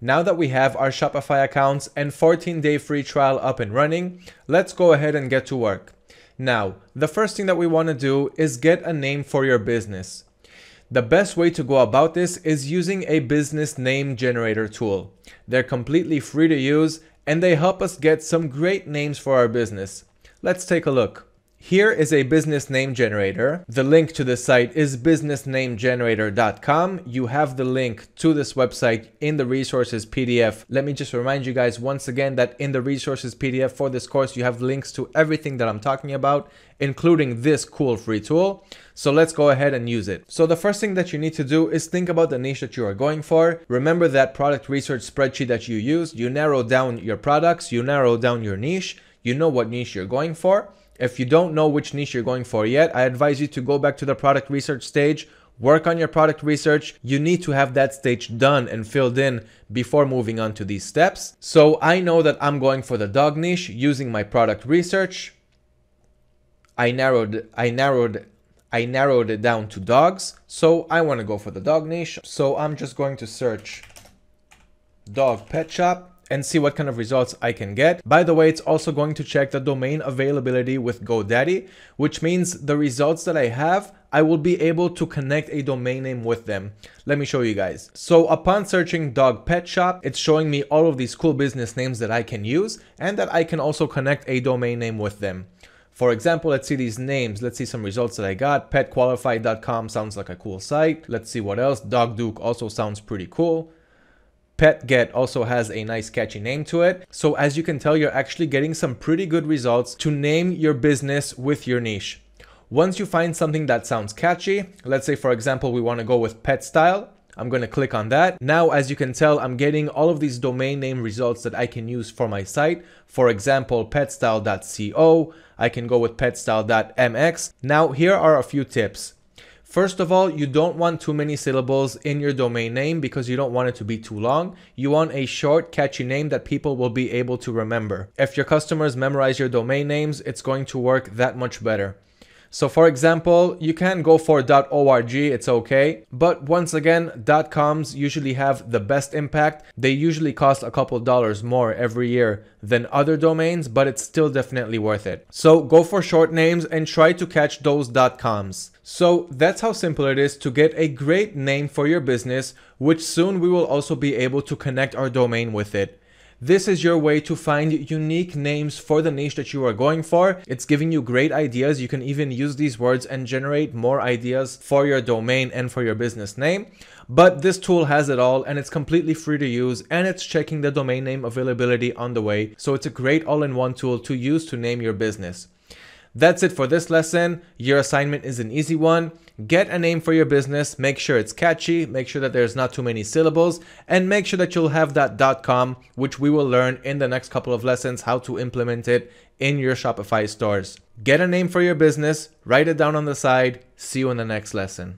Now that we have our Shopify accounts and 14 day free trial up and running, let's go ahead and get to work. Now, the first thing that we want to do is get a name for your business. The best way to go about this is using a business name generator tool. They're completely free to use and they help us get some great names for our business. Let's take a look. Here is a business name generator. The link to the site is businessnamegenerator.com. You have the link to this website in the resources PDF. Let me just remind you guys once again that in the resources PDF for this course, you have links to everything that I'm talking about, including this cool free tool. So let's go ahead and use it. So the first thing that you need to do is think about the niche that you are going for. Remember that product research spreadsheet that you used. You narrow down your products, you narrow down your niche, you know what niche you're going for. If you don't know which niche you're going for yet, I advise you to go back to the product research stage, work on your product research. You need to have that stage done and filled in before moving on to these steps. So I know that I'm going for the dog niche using my product research. I narrowed, I narrowed, I narrowed it down to dogs. So I want to go for the dog niche. So I'm just going to search dog pet shop and see what kind of results I can get. By the way, it's also going to check the domain availability with GoDaddy, which means the results that I have I will be able to connect a domain name with them. Let me show you guys. So upon searching dog pet shop, it's showing me all of these cool business names that I can use and that I can also connect a domain name with them. For example, let's see these names. Let's see some results that I got. Petqualified.com sounds like a cool site. Let's see what else. Dog Duke also sounds pretty cool. Pet Get also has a nice catchy name to it. So as you can tell, you're actually getting some pretty good results to name your business with your niche. Once you find something that sounds catchy, let's say for example, we wanna go with pet style, I'm gonna click on that. Now, as you can tell, I'm getting all of these domain name results that I can use for my site. For example, petstyle.co, I can go with petstyle.mx. Now, here are a few tips. First of all, you don't want too many syllables in your domain name because you don't want it to be too long. You want a short, catchy name that people will be able to remember. If your customers memorize your domain names, it's going to work that much better. So for example, you can go for .org, it's okay. But once again, .coms usually have the best impact. They usually cost a couple dollars more every year than other domains, but it's still definitely worth it. So go for short names and try to catch those .coms. So that's how simple it is to get a great name for your business, which soon we will also be able to connect our domain with it. This is your way to find unique names for the niche that you are going for. It's giving you great ideas. You can even use these words and generate more ideas for your domain and for your business name. But this tool has it all and it's completely free to use and it's checking the domain name availability on the way. So it's a great all-in-one tool to use to name your business. That's it for this lesson. Your assignment is an easy one. Get a name for your business, make sure it's catchy, make sure that there's not too many syllables, and make sure that you'll have that .com, which we will learn in the next couple of lessons how to implement it in your Shopify stores. Get a name for your business, write it down on the side. See you in the next lesson.